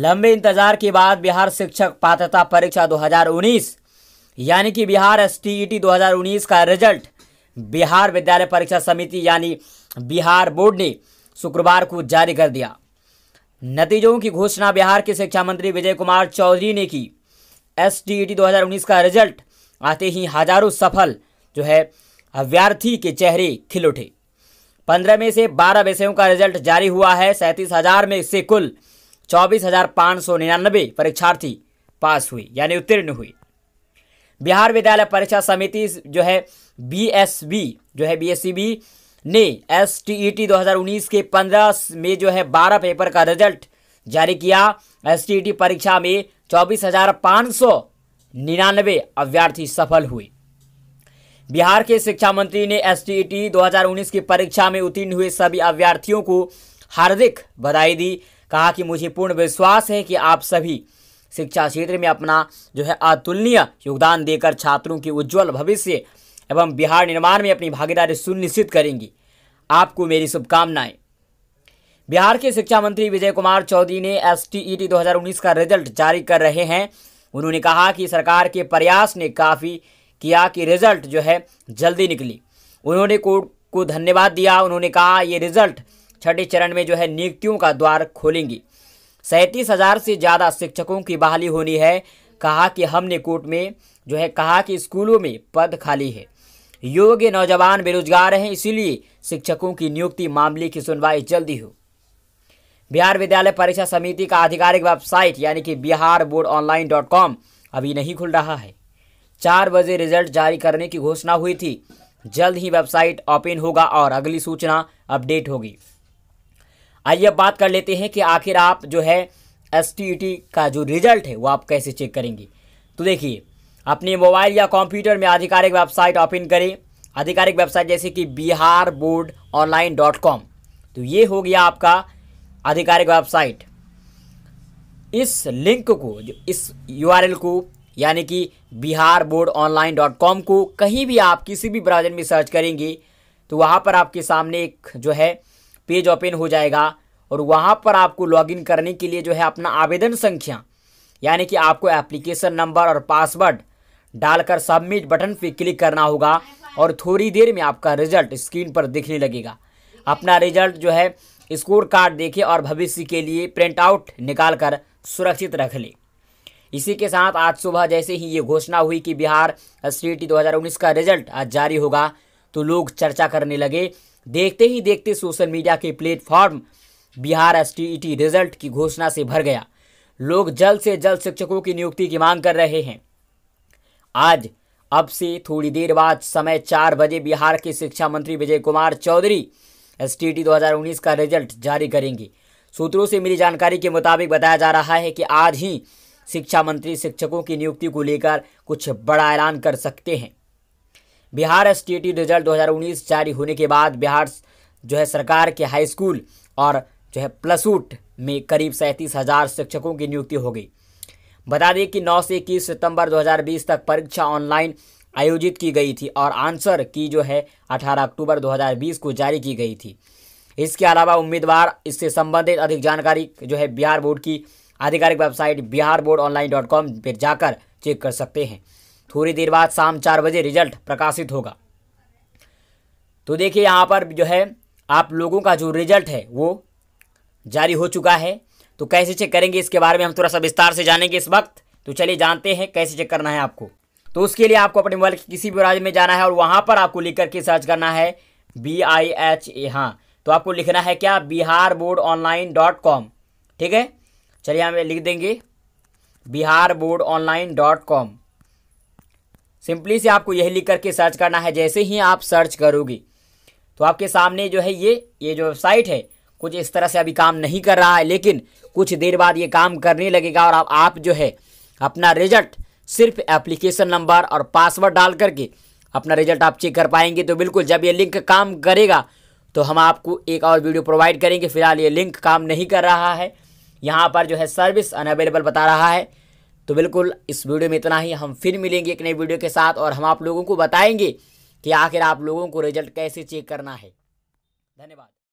लंबे इंतजार के बाद बिहार शिक्षक पात्रता परीक्षा 2019 यानी कि बिहार एस टी 2019 का रिजल्ट बिहार विद्यालय परीक्षा समिति यानी बिहार बोर्ड ने शुक्रवार को जारी कर दिया नतीजों की घोषणा बिहार के शिक्षा मंत्री विजय कुमार चौधरी ने की एस टी 2019 का रिजल्ट आते ही हजारों सफल जो है अभ्यर्थी के चेहरे खिल उठे पंद्रह में से बारह विषयों का रिजल्ट जारी हुआ है सैंतीस हजार में से कुल चौबीस हजार सौ निन्यानबे परीक्षार्थी पास हुए यानी उत्तीर्ण हुए बिहार विद्यालय परीक्षा समिति जो है बीएसबी जो है बीएससीबी e ने एस टी ई टी दो हज़ार उन्नीस के पंद्रह में जो है बारह पेपर का रिजल्ट जारी किया एस टी ई टी परीक्षा में चौबीस हजार पाँच सौ निन्यानवे अभ्यर्थी सफल हुए बिहार के शिक्षा मंत्री ने एस टी ई टी दो हज़ार उन्नीस की परीक्षा में उत्तीर्ण हुए सभी अभ्यर्थियों को हार्दिक बधाई दी कहा कि मुझे पूर्ण विश्वास है कि आप सभी शिक्षा क्षेत्र में अपना जो है अतुलनीय योगदान देकर छात्रों के उज्ज्वल भविष्य एवं बिहार निर्माण में अपनी भागीदारी सुनिश्चित करेंगी आपको मेरी शुभकामनाएं बिहार के शिक्षा मंत्री विजय कुमार चौधरी ने एस टी 2019 का रिजल्ट जारी कर रहे हैं उन्होंने कहा कि सरकार के प्रयास ने काफ़ी किया कि रिजल्ट जो है जल्दी निकली उन्होंने कोर्ट को धन्यवाद दिया उन्होंने कहा ये रिजल्ट छठे चरण में जो है नियुक्तियों का द्वार खोलेंगी सैंतीस हज़ार से ज़्यादा शिक्षकों की बहाली होनी है कहा कि हमने कोर्ट में जो है कहा कि स्कूलों में पद खाली है योग्य नौजवान बेरोजगार हैं इसीलिए शिक्षकों की नियुक्ति मामले की सुनवाई जल्दी हो बिहार विद्यालय परीक्षा समिति का आधिकारिक वेबसाइट यानी कि Bihar board online dot com अभी नहीं खुल रहा है चार बजे रिजल्ट जारी करने की घोषणा हुई थी जल्द ही वेबसाइट ओपन होगा और अगली सूचना अपडेट होगी आइए अब बात कर लेते हैं कि आखिर आप जो है एस का जो रिजल्ट है वो आप कैसे चेक करेंगे तो देखिए अपने मोबाइल या कंप्यूटर में आधिकारिक वेबसाइट ओपन करें आधिकारिक वेबसाइट जैसे कि Bihar board online dot com तो ये हो गया आपका आधिकारिक वेबसाइट इस लिंक को जो इस यूआरएल को यानी कि Bihar board online dot com को कहीं भी आप किसी भी ब्राउजर में सर्च करेंगे तो वहाँ पर आपके सामने एक जो है पेज ओपन हो जाएगा और वहाँ पर आपको लॉगिन करने के लिए जो है अपना आवेदन संख्या यानी कि आपको एप्लीकेशन नंबर और पासवर्ड डालकर सबमिट बटन पर क्लिक करना होगा और थोड़ी देर में आपका रिजल्ट स्क्रीन पर दिखने लगेगा अपना रिजल्ट जो है स्कोर कार्ड देखें और भविष्य के लिए प्रिंट आउट निकाल कर सुरक्षित रख लें इसी के साथ आज सुबह जैसे ही ये घोषणा हुई कि बिहार एस टी 2019 का रिजल्ट आज जारी होगा तो लोग चर्चा करने लगे देखते ही देखते सोशल मीडिया के platform Bihar S e result की घोषणा से भर गया लोग जल्द से जल्द शिक्षकों की नियुक्ति की मांग कर रहे हैं आज अब से थोड़ी देर बाद समय चार बजे बिहार के शिक्षा मंत्री विजय कुमार चौधरी एस टी 2019 का रिजल्ट जारी करेंगे सूत्रों से मिली जानकारी के मुताबिक बताया जा रहा है कि आज ही शिक्षा मंत्री शिक्षकों की नियुक्ति को लेकर कुछ बड़ा ऐलान कर सकते हैं बिहार एसटीईटी रिजल्ट 2019 जारी होने के बाद बिहार जो है सरकार के हाई स्कूल और जो है प्लस उट में करीब सैंतीस हज़ार शिक्षकों की नियुक्ति हो गई बता दें कि 9 से इक्कीस सितंबर 2020 तक परीक्षा ऑनलाइन आयोजित की गई थी और आंसर की जो है 18 अक्टूबर 2020 को जारी की गई थी इसके अलावा उम्मीदवार इससे संबंधित अधिक जानकारी जो है बिहार बोर्ड की आधिकारिक website Bihar board online dot com पर जाकर चेक कर सकते हैं थोड़ी देर बाद शाम चार बजे रिजल्ट प्रकाशित होगा तो देखिए यहाँ पर जो है आप लोगों का जो रिजल्ट है वो जारी हो चुका है तो कैसे चेक करेंगे इसके बारे में हम थोड़ा सा विस्तार से जानेंगे इस वक्त तो चलिए जानते हैं कैसे चेक करना है आपको तो उसके लिए आपको अपने मोबाइल के किसी भी राज्य में जाना है और वहाँ पर आपको लिख करके सर्च करना है बी आई एच ए हाँ तो आपको लिखना है क्या Bihar board online dot com ठीक है चलिए हम लिख देंगे Bihar board online dot com simply से आपको यही लिख करके सर्च करना है जैसे ही आप सर्च करोगे तो आपके सामने जो है ये ये जो वेबसाइट है कुछ इस तरह से अभी काम नहीं कर रहा है लेकिन कुछ देर बाद ये काम करने लगेगा और आप, आप जो है अपना रिजल्ट सिर्फ एप्लीकेशन नंबर और पासवर्ड डाल करके अपना रिजल्ट आप चेक कर पाएंगे तो बिल्कुल जब ये लिंक काम करेगा तो हम आपको एक और वीडियो प्रोवाइड करेंगे फिलहाल ये लिंक काम नहीं कर रहा है यहाँ पर जो है सर्विस अनअवेलेबल बता रहा है तो बिल्कुल इस वीडियो में इतना ही हम फिर मिलेंगे एक नए वीडियो के साथ और हम आप लोगों को बताएंगे कि आखिर आप लोगों को रिजल्ट कैसे चेक करना है धन्यवाद